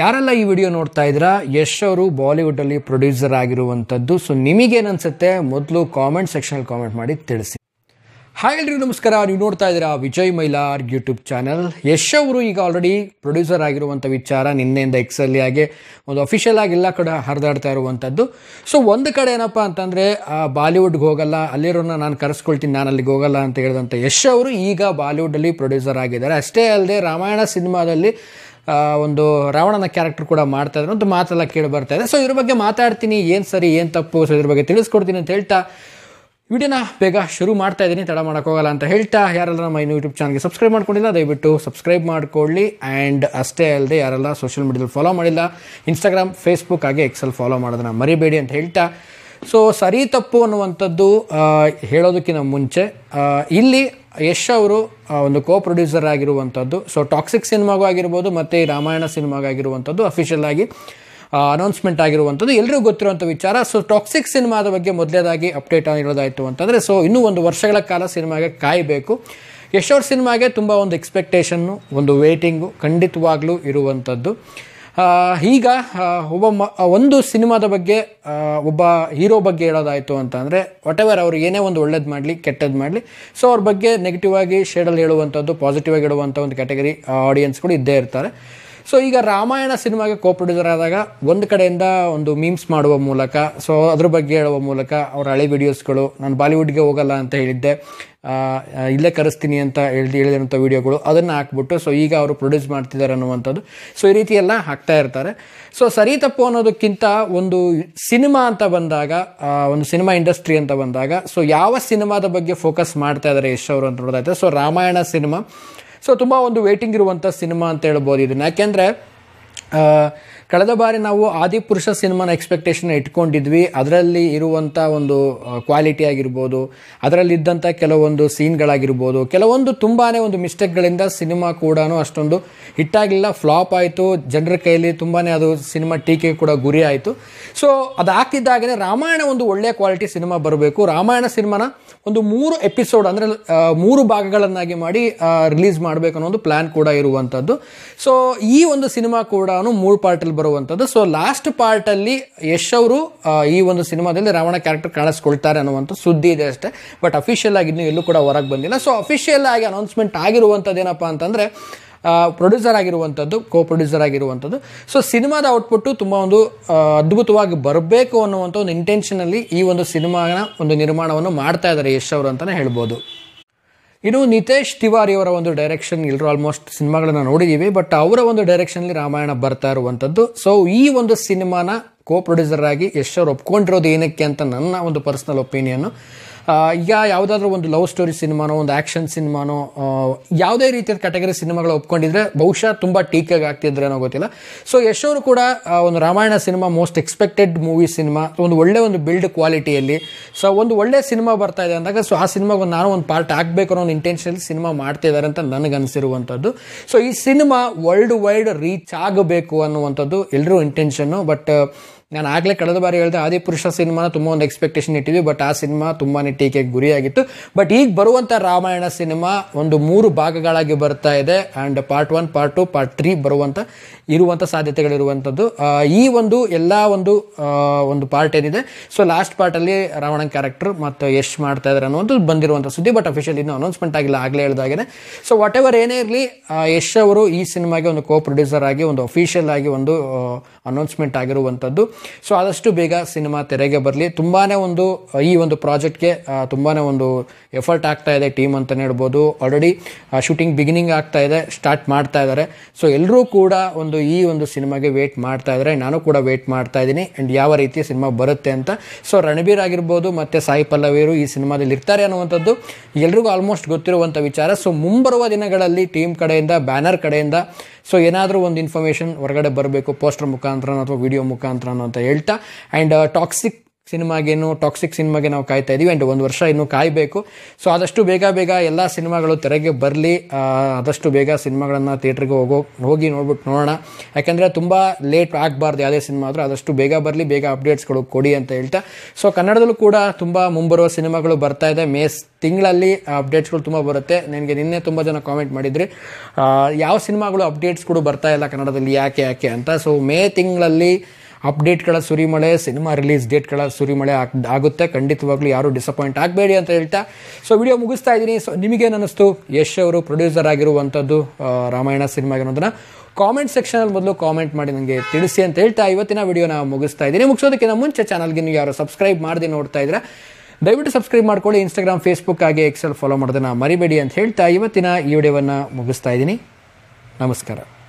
ಯಾರೆಲ್ಲ ಈ ವಿಡಿಯೋ ನೋಡ್ತಾ ಇದ್ದೀರಾ ಯಶ್ ಅವರು ಬಾಲಿವುಡ್ ಅಲ್ಲಿ ಪ್ರೊಡ್ಯೂಸರ್ ಆಗಿರುವಂಥದ್ದು ಸೊ ಅನ್ಸುತ್ತೆ ಮೊದಲು ಕಾಮೆಂಟ್ ಸೆಕ್ಷನ್ ಅಲ್ಲಿ ಕಾಮೆಂಟ್ ಮಾಡಿ ತಿಳಿಸಿ ಹಾಯ್ ಎಲ್ರಿ ನಮಸ್ಕಾರ ನೀವು ನೋಡ್ತಾ ಇದ್ದೀರಾ ವಿಜಯ್ ಮೈಲಾರ್ ಯೂಟ್ಯೂಬ್ ಚಾನಲ್ ಯಶ್ ಅವರು ಈಗ ಆಲ್ರೆಡಿ ಪ್ರೊಡ್ಯೂಸರ್ ಆಗಿರುವಂಥ ವಿಚಾರ ನಿನ್ನೆಯಿಂದ ಎಕ್ಸಲ್ಲಿ ಆಗಿ ಒಂದು ಅಫಿಷಿಯಲ್ ಆಗಿ ಎಲ್ಲ ಕಡೆ ಹರಿದಾಡ್ತಾ ಇರುವಂಥದ್ದು ಸೊ ಒಂದು ಕಡೆ ಏನಪ್ಪ ಅಂತಂದರೆ ಬಾಲಿವುಡ್ಗೆ ಹೋಗಲ್ಲ ಅಲ್ಲಿರೋನ ನಾನು ಕರೆಸ್ಕೊಳ್ತೀನಿ ನಾನು ಅಲ್ಲಿಗೆ ಹೋಗಲ್ಲ ಅಂತ ಹೇಳಿದಂಥ ಯಶ್ ಅವರು ಈಗ ಬಾಲಿವುಡಲ್ಲಿ ಪ್ರೊಡ್ಯೂಸರ್ ಆಗಿದ್ದಾರೆ ಅಷ್ಟೇ ಅಲ್ಲದೆ ರಾಮಾಯಣ ಸಿನಿಮಾದಲ್ಲಿ ಒಂದು ರಾವಣನ ಕ್ಯಾರೆಕ್ಟರ್ ಕೂಡ ಮಾಡ್ತಾ ಇದ್ದಾರೆ ಅಂತ ಮಾತೆಲ್ಲ ಕೇಳಿ ಬರ್ತಾ ಇದೆ ಸೊ ಇದ್ರ ಬಗ್ಗೆ ಮಾತಾಡ್ತೀನಿ ಏನು ಸರಿ ಏನು ತಪ್ಪು ಸೊ ಇದ್ರ ಬಗ್ಗೆ ತಿಳಿಸ್ಕೊಡ್ತೀನಿ ಅಂತ ಹೇಳ್ತಾ ವಿಡಿಯೋನ ಬೇಗ ಶುರು ಮಾಡ್ತಾ ಇದ್ದೀನಿ ತಡ ಮಾಡೋಕ್ಕೋಗಲ್ಲ ಅಂತ ಹೇಳ್ತಾ ಯಾರೆಲ್ಲ ನಮ್ಮ ಇನ್ನು ಯೂಟ್ಯೂಬ್ ಚಾನಲ್ಗೆ ಸಬ್ಸ್ಕ್ರೈಬ್ ಮಾಡ್ಕೊಂಡಿಲ್ಲ ದಯವಿಟ್ಟು ಸಬ್ಸ್ಕ್ರೈಬ್ ಮಾಡಿಕೊಳ್ಳಿ ಆ್ಯಂಡ್ ಅಷ್ಟೇ ಅಲ್ಲದೆ ಯಾರೆಲ್ಲ ಸೋಷಿಯಲ್ ಮೀಡಿಯಾದಲ್ಲಿ ಫಾಲೋ ಮಾಡಿಲ್ಲ ಇನ್ಸ್ಟಾಗ್ರಾಮ್ ಫೇಸ್ಬುಕ್ ಹಾಗೆ ಎಕ್ಸಲ್ ಫಾಲೋ ಮಾಡೋದನ್ನ ಮರಿಬೇಡಿ ಅಂತ ಹೇಳ್ತಾ ಸೊ ಸರಿ ತಪ್ಪು ಅನ್ನುವಂಥದ್ದು ಹೇಳೋದಕ್ಕಿಂತ ಮುಂಚೆ ಇಲ್ಲಿ ಯಶ್ ಅವರು ಒಂದು ಕೋ ಪ್ರೊಡ್ಯೂಸರ್ ಆಗಿರುವಂಥದ್ದು ಸೊ ಟಾಕ್ಸಿಕ್ ಸಿನಿಮಾಗೂ ಆಗಿರ್ಬೋದು ಮತ್ತು ಈ ರಾಮಾಯಣ ಸಿನಿಮಾಗಾಗಿರುವಂಥದ್ದು ಅಫಿಷಿಯಲ್ ಆಗಿ ಅನೌನ್ಸ್ಮೆಂಟ್ ಆಗಿರುವಂಥದ್ದು ಎಲ್ಲರಿಗೂ ಗೊತ್ತಿರುವಂಥ ವಿಚಾರ ಸೊ ಟಾಕ್ಸಿಕ್ ಸಿನಿಮಾದ ಬಗ್ಗೆ ಮೊದಲೇದಾಗಿ ಅಪ್ಡೇಟ್ ಆಗಿರೋದಾಯಿತು ಅಂತಂದರೆ ಸೊ ಇನ್ನೂ ಒಂದು ವರ್ಷಗಳ ಕಾಲ ಸಿನಿಮಾಗೆ ಕಾಯಬೇಕು ಯಶ್ ಅವ್ರ ಸಿನಿಮಾಗೆ ತುಂಬ ಒಂದು ಎಕ್ಸ್ಪೆಕ್ಟೇಷನ್ನು ಒಂದು ವೇಟಿಂಗು ಖಂಡಿತವಾಗ್ಲೂ ಇರುವಂಥದ್ದು ಈಗ ಒಬ್ಬ ಮ ಒಂದು ಸಿನಿಮಾದ ಬಗ್ಗೆ ಒಬ್ಬ ಹೀರೋ ಬಗ್ಗೆ ಹೇಳೋದಾಯಿತು ಅಂತ ಅಂದರೆ ಎವರ್ ಅವ್ರು ಏನೇ ಒಂದು ಒಳ್ಳೇದು ಮಾಡಲಿ ಕೆಟ್ಟದ್ದು ಮಾಡಲಿ ಸೊ ಅವ್ರ ಬಗ್ಗೆ ನೆಗೆಟಿವ್ ಆಗಿ ಶೇಡಲ್ಲಿ ಹೇಳುವಂಥದ್ದು ಪಾಸಿಟಿವ್ ಆಗಿ ಹೇಳುವಂಥ ಒಂದು ಕ್ಯಾಟಗರಿ ಆಡಿಯನ್ಸ್ಗಳು ಇದ್ದೇ ಇರ್ತಾರೆ ಸೊ ಈಗ ರಾಮಾಯಣ ಸಿನಿಮಾಗೆ ಕೋ ಪ್ರೊಡ್ಯೂಸರ್ ಆದಾಗ ಒಂದು ಕಡೆಯಿಂದ ಒಂದು ಮೀಮ್ಸ್ ಮಾಡುವ ಮೂಲಕ ಸೊ ಅದ್ರ ಬಗ್ಗೆ ಹೇಳುವ ಮೂಲಕ ಅವರ ಹಳೆ ವಿಡಿಯೋಸ್ಗಳು ನಾನು ಬಾಲಿವುಡ್ಗೆ ಹೋಗಲ್ಲ ಅಂತ ಹೇಳಿದ್ದೆ ಇಲ್ಲೇ ಕರೆಸ್ತೀನಿ ಅಂತ ಹೇಳಿ ಹೇಳಿದಂಥ ವಿಡಿಯೋಗಳು ಅದನ್ನು ಹಾಕ್ಬಿಟ್ಟು ಸೊ ಈಗ ಅವರು ಪ್ರೊಡ್ಯೂಸ್ ಮಾಡ್ತಿದ್ದಾರೆ ಅನ್ನುವಂಥದ್ದು ಸೊ ಈ ರೀತಿ ಎಲ್ಲ ಹಾಕ್ತಾ ಇರ್ತಾರೆ ಸೊ ಸರಿ ತಪ್ಪು ಅನ್ನೋದಕ್ಕಿಂತ ಒಂದು ಸಿನಿಮಾ ಅಂತ ಬಂದಾಗ ಒಂದು ಸಿನಿಮಾ ಇಂಡಸ್ಟ್ರಿ ಅಂತ ಬಂದಾಗ ಸೊ ಯಾವ ಸಿನಿಮಾದ ಬಗ್ಗೆ ಫೋಕಸ್ ಮಾಡ್ತಾ ಇದ್ದಾರೆ ಯಶ್ ಅವರು ಅಂತ ನೋಡೋದಾಯ್ತು ಸೊ ರಾಮಾಯಣ ಸಿನಿಮಾ ಸೊ ತುಂಬ ಒಂದು ವೇಟಿಂಗ್ ಇರುವಂಥ ಸಿನಿಮಾ ಅಂತ ಹೇಳ್ಬೋದು ಇದನ್ನ ಯಾಕೆಂದ್ರೆ ಕಳೆದ ಬಾರಿ ನಾವು ಆದಿಪುರುಷ ಸಿನಿಮಾನ ಎಕ್ಸ್ಪೆಕ್ಟೇಷನ್ ಇಟ್ಕೊಂಡಿದ್ವಿ ಅದರಲ್ಲಿ ಇರುವಂಥ ಒಂದು ಕ್ವಾಲಿಟಿ ಆಗಿರ್ಬೋದು ಅದರಲ್ಲಿದ್ದಂಥ ಕೆಲವೊಂದು ಸೀನ್ಗಳಾಗಿರ್ಬೋದು ಕೆಲವೊಂದು ತುಂಬಾ ಒಂದು ಮಿಸ್ಟೇಕ್ಗಳಿಂದ ಸಿನಿಮಾ ಕೂಡ ಅಷ್ಟೊಂದು ಹಿಟ್ಟಾಗಲಿಲ್ಲ ಫ್ಲಾಪ್ ಆಯಿತು ಜನರ ಕೈಯಲ್ಲಿ ತುಂಬಾ ಅದು ಸಿನಿಮಾ ಟೀಕೆ ಕೂಡ ಗುರಿ ಆಯಿತು ಸೊ ಅದು ರಾಮಾಯಣ ಒಂದು ಒಳ್ಳೆಯ ಕ್ವಾಲಿಟಿ ಸಿನಿಮಾ ಬರಬೇಕು ರಾಮಾಯಣ ಸಿನಿಮಾನ ಒಂದು ಮೂರು ಎಪಿಸೋಡ್ ಅಂದರೆ ಮೂರು ಭಾಗಗಳನ್ನಾಗಿ ಮಾಡಿ ರಿಲೀಸ್ ಮಾಡಬೇಕು ಅನ್ನೋ ಒಂದು ಪ್ಲ್ಯಾನ್ ಕೂಡ ಇರುವಂಥದ್ದು ಸೊ ಈ ಒಂದು ಸಿನಿಮಾ ಕೂಡ ಮೂರು ಪಾರ್ಟಲ್ಲಿ ಬರುವಂಥದ್ದು ಸೊ ಲಾಸ್ಟ್ ಪಾರ್ಟಲ್ಲಿ ಯಶ್ ಅವರು ಈ ಒಂದು ಸಿನಿಮಾದಲ್ಲಿ ರಾವಣ ಕ್ಯಾರೆಕ್ಟರ್ ಕಾಣಿಸ್ಕೊಳ್ತಾರೆ ಅನ್ನುವಂಥ ಸುದ್ದಿ ಇದೆ ಅಷ್ಟೇ ಬಟ್ ಅಫಿಷಿಯಲ್ ಆಗಿ ಇನ್ನೂ ಎಲ್ಲೂ ಕೂಡ ಹೊರಗೆ ಬಂದಿಲ್ಲ ಸೊ ಅಫಿಷಿಯಲ್ ಆಗಿ ಅನೌನ್ಸ್ಮೆಂಟ್ ಆಗಿರುವಂಥದ್ದು ಏನಪ್ಪಾ ಅಂತಂದರೆ ಪ್ರೊಡ್ಯೂಸರ್ ಆಗಿರುವಂಥದ್ದು ಕೋ ಪ್ರೊಡ್ಯೂಸರ್ ಆಗಿರುವಂಥದ್ದು ಸೊ ಸಿನಿಮಾದ ಔಟ್ಪುಟ್ಟು ತುಂಬ ಒಂದು ಅದ್ಭುತವಾಗಿ ಬರಬೇಕು ಅನ್ನುವಂಥ ಒಂದು ಇಂಟೆನ್ಷನಲ್ಲಿ ಈ ಒಂದು ಸಿನಿಮಾನ ಒಂದು ನಿರ್ಮಾಣವನ್ನು ಮಾಡ್ತಾ ಇದ್ದಾರೆ ಯಶ್ ಅವರು ಅಂತಲೇ ಹೇಳ್ಬೋದು ಇನ್ನು ನಿತೇಶ್ ತಿವಾರಿ ಅವರ ಒಂದು ಡೈರೆಕ್ಷನ್ ಎಲ್ಲರೂ ಆಲ್ಮೋಸ್ಟ್ ಸಿನಿಮಾಗಳನ್ನ ನೋಡಿದ್ದೀವಿ ಬಟ್ ಅವರ ಒಂದು ಡೈರೆಕ್ಷನ್ ರಾಮಾಯಣ ಬರ್ತಾ ಇರುವಂತದ್ದು ಸೊ ಈ ಒಂದು ಸಿನಿಮಾನ ಕೋ ಪ್ರೊಡ್ಯೂಸರ್ ಆಗಿ ಯಶ್ ಒಪ್ಕೊಂಡಿರೋದು ಏನಕ್ಕೆ ಅಂತ ನನ್ನ ಒಂದು ಪರ್ಸ್ನಲ್ ಒಪಿನಿಯನ್ನು ಈಗ ಯಾವುದಾದ್ರೂ ಒಂದು ಲವ್ ಸ್ಟೋರಿ ಸಿನಿಮಾನೋ ಒಂದು ಆ್ಯಕ್ಷನ್ ಸಿನಿಮಾನೋ ಯಾವುದೇ ರೀತಿಯ ಕ್ಯಾಟಗರಿ ಸಿನಿಮಾಗಳು ಒಪ್ಕೊಂಡಿದ್ರೆ ಬಹುಶಃ ತುಂಬ ಟೀಕಾಗಿ ಆಗ್ತಿದ್ರೆ ಅನ್ನೋ ಗೊತ್ತಿಲ್ಲ ಸೊ ಯಶೋರು ಕೂಡ ಒಂದು Ramayana cinema most expected movie cinema ಒಂದು ಒಳ್ಳೆ ಒಂದು ಬಿಲ್ಡ್ ಕ್ವಾಲಿಟಿಯಲ್ಲಿ ಸೊ ಒಂದು ಒಳ್ಳೆ ಸಿನಿಮಾ ಬರ್ತಾ ಇದೆ ಅಂದಾಗ ಸೊ ಆ ಸಿನಿಮಾಗೆ ನಾನು ಒಂದು ಪಾರ್ಟ್ ಆಗಬೇಕು ಅನ್ನೋ ಒಂದು ಇಂಟೆನ್ಷನಲ್ಲಿ ಸಿನಿಮಾ ಮಾಡ್ತಿದ್ದಾರೆ ಅಂತ ನನಗನ್ಸಿರುವಂಥದ್ದು ಸೊ ಈ ಸಿನಿಮಾ ವರ್ಲ್ಡ್ ವೈಡ್ ರೀಚ್ ಆಗಬೇಕು ಅನ್ನುವಂಥದ್ದು ಎಲ್ಲರೂ ಇಂಟೆನ್ಷನ್ನು ಬಟ್ ನಾನು ಆಗಲೇ ಕಳೆದ ಬಾರಿ ಹೇಳಿದೆ ಆದಿಪುರುಷ ಸಿನಿಮಾನ ತುಂಬ ಒಂದು ಎಕ್ಸ್ಪೆಕ್ಟೇಷನ್ ಇಟ್ಟಿದ್ವಿ ಬಟ್ ಆ ಸಿನಿಮಾ ತುಂಬಾ ಟೀಕೆಗೆ ಗುರಿಯಾಗಿತ್ತು ಬಟ್ ಈಗ ಬರುವಂಥ ರಾಮಾಯಣ ಸಿನಿಮಾ ಒಂದು ಮೂರು ಭಾಗಗಳಾಗಿ ಬರ್ತಾ ಇದೆ and part one part two part three ಬರುವಂಥ ಇರುವಂಥ ಸಾಧ್ಯತೆಗಳಿರುವಂಥದ್ದು ಈ ಒಂದು ಎಲ್ಲ ಒಂದು ಒಂದು ಪಾರ್ಟ್ ಏನಿದೆ ಸೊ ಲಾಸ್ಟ್ ಪಾರ್ಟಲ್ಲಿ ರಾವಣನ್ ಕ್ಯಾರೆಕ್ಟರ್ ಮತ್ತು ಯಶ್ ಮಾಡ್ತಾ ಇದ್ದಾರೆ ಅನ್ನೋದು ಬಂದಿರುವಂಥ ಸುದ್ದಿ ಬಟ್ ಅಫಿಷಿಯಲ್ ಇನ್ನೂ ಅನೌನ್ಸ್ಮೆಂಟ್ ಆಗಿಲ್ಲ ಆಗಲೇ ಹೇಳ್ದಾಗಿದೆ ಸೊ ವಾಟ್ ಎವರ್ ಏನೇ ಇರಲಿ ಯಶ್ ಅವರು ಈ ಸಿನಿಮಾಗೆ ಒಂದು ಕೋ ಪ್ರೊಡ್ಯೂಸರ್ ಆಗಿ ಒಂದು ಅಫಿಷಿಯಲ್ ಆಗಿ ಒಂದು ಅನೌನ್ಸ್ಮೆಂಟ್ ಆಗಿರುವಂಥದ್ದು ಸೊ ಆದಷ್ಟು ಬೇಗ ಸಿನಿಮಾ ತೆರೆಗೆ ಬರಲಿ ತುಂಬಾ ಒಂದು ಈ ಒಂದು ಪ್ರಾಜೆಕ್ಟ್ಗೆ ತುಂಬಾ ಒಂದು ಎಫರ್ಟ್ ಆಗ್ತಾ ಇದೆ ಟೀಮ್ ಅಂತಲೇ ಹೇಳ್ಬೋದು ಆಲ್ರೆಡಿ ಶೂಟಿಂಗ್ ಬಿಗಿನಿಂಗ್ ಆಗ್ತಾ ಇದೆ ಸ್ಟಾರ್ಟ್ ಮಾಡ್ತಾ ಇದ್ದಾರೆ ಸೊ ಎಲ್ಲರೂ ಕೂಡ ಒಂದು ಒಂದು ಈ ಒಂದು ಸಿನಿಮಾಗೆ ವೇಟ್ ಮಾಡ್ತಾ ಇದ್ರೆ ನಾನು ಕೂಡ ವೇಟ್ ಮಾಡ್ತಾ ಇದ್ದೀನಿ ಆ್ಯಂಡ್ ಯಾವ ರೀತಿ ಸಿನಿಮಾ ಬರುತ್ತೆ ಅಂತ ಸೊ ರಣಬೀರ್ ಆಗಿರ್ಬೋದು ಮತ್ತು ಸಾಯಿ ಪಲ್ಲವಿಯರು ಈ ಸಿನಿಮಾದಲ್ಲಿ ಇರ್ತಾರೆ ಅನ್ನುವಂಥದ್ದು ಎಲ್ರಿಗೂ ಆಲ್ಮೋಸ್ಟ್ ಗೊತ್ತಿರುವಂಥ ವಿಚಾರ ಸೊ ಮುಂಬರುವ ದಿನಗಳಲ್ಲಿ ಟೀಮ್ ಕಡೆಯಿಂದ ಬ್ಯಾನರ್ ಕಡೆಯಿಂದ ಸೊ ಏನಾದರೂ ಒಂದು ಇನ್ಫಾರ್ಮೇಷನ್ ಹೊರಗಡೆ ಬರಬೇಕು ಪೋಸ್ಟರ್ ಮುಖಾಂತರ ಅಥವಾ ವಿಡಿಯೋ ಮುಖಾಂತರ ಅಂತ ಹೇಳ್ತಾ ಆ್ಯಂಡ್ ಟಾಕ್ಸಿಕ್ uh, ಸಿನಿಮಾಗೇನು ಟಾಕ್ಸಿಕ್ ಸಿನಿಮಾಗೆ ನಾವು ಕಾಯ್ತಾ ಇದ್ದೀವಿ ಆ್ಯಂಡ್ ಒಂದು ವರ್ಷ ಇನ್ನೂ ಕಾಯಬೇಕು ಸೊ ಆದಷ್ಟು ಬೇಗ ಬೇಗ ಎಲ್ಲ ಸಿನಿಮಾಗಳು ತೆರೆಗೆ ಬರಲಿ ಆದಷ್ಟು ಬೇಗ ಸಿನಿಮಾಗಳನ್ನು ಥಿಯೇಟ್ರಿಗೆ ಹೋಗೋ ಹೋಗಿ ನೋಡ್ಬಿಟ್ಟು ನೋಡೋಣ ಯಾಕೆಂದರೆ ತುಂಬ ಲೇಟ್ ಆಗಬಾರ್ದು ಯಾವುದೇ ಸಿನಿಮಾ ಆದರೂ ಆದಷ್ಟು ಬೇಗ ಬರಲಿ ಬೇಗ ಅಪ್ಡೇಟ್ಸ್ಗಳು ಕೊಡಿ ಅಂತ ಹೇಳ್ತಾ ಸೊ ಕನ್ನಡದಲ್ಲೂ ಕೂಡ ತುಂಬ ಮುಂಬರುವ ಸಿನಿಮಾಗಳು ಬರ್ತಾ ಇದೆ ಮೇ ತಿಂಗಳಲ್ಲಿ ಅಪ್ಡೇಟ್ಸ್ಗಳು ತುಂಬ ಬರುತ್ತೆ ನನಗೆ ನಿನ್ನೆ ತುಂಬ ಜನ ಕಾಮೆಂಟ್ ಮಾಡಿದ್ರಿ ಯಾವ ಸಿನಿಮಾಗಳು ಅಪ್ಡೇಟ್ಸ್ಗಳು ಬರ್ತಾ ಇಲ್ಲ ಕನ್ನಡದಲ್ಲಿ ಯಾಕೆ ಯಾಕೆ ಅಂತ ಸೊ ಮೇ ತಿಂಗಳಲ್ಲಿ ಅಪ್ಡೇಟ್ಗಳ ಸುರಿಮಳೆ ಸಿನಿಮಾ ರಿಲೀಸ್ ಡೇಟ್ಗಳ ಸುರಿಮಳೆ ಆಗುತ್ತೆ ಖಂಡಿತವಾಗ್ಲೂ ಯಾರು ಡಿಸಪಾಯಿಂಟ್ ಆಗಬೇಡಿ ಅಂತ ಹೇಳ್ತಾ ಸೊ ವಿಡಿಯೋ ಮುಗಿಸ್ತಾ ಇದ್ದೀನಿ ಸೊ ನಿಮಗೇನಿಸ್ತು ಯಶ್ ಅವರು ಪ್ರೊಡ್ಯೂಸರ್ ಆಗಿರುವಂಥದ್ದು ರಾಮಾಯಣ ಸಿನಿಮಾಗೆ ಅನ್ನೋದನ್ನ ಕಾಮೆಂಟ್ ಅಲ್ಲಿ ಮೊದಲು ಕಾಮೆಂಟ್ ಮಾಡಿ ನನಗೆ ತಿಳಿಸಿ ಅಂತ ಹೇಳ್ತಾ ಇವತ್ತಿನ ವಿಡಿಯೋನ ಮುಗಿಸ್ತಾ ಇದ್ದೀನಿ ಮುಗಿಸೋದಕ್ಕಿಂತ ಮುಂಚೆ ಚಾನಲ್ಗೆ ನೀವು ಯಾರು ಸಬ್ಸ್ಕ್ರೈಬ್ ಮಾಡಿದೆ ನೋಡ್ತಾ ಇದ್ರೆ ದಯವಿಟ್ಟು ಸಬ್ಸ್ಕ್ರೈಬ್ ಮಾಡ್ಕೊಳ್ಳಿ ಇನ್ಸ್ಟಾಗ್ರಾಮ್ ಫೇಸ್ಬುಕ್ ಆಗಿ ಎಕ್ಸೆಲ್ ಫಾಲೋ ಮಾಡೋದನ್ನ ಮರಿಬೇಡಿ ಅಂತ ಹೇಳ್ತಾ ಇವತ್ತಿನ ಈ ವಿಡಿಯೋವನ್ನು ಮುಗಿಸ್ತಾ ಇದ್ದೀನಿ ನಮಸ್ಕಾರ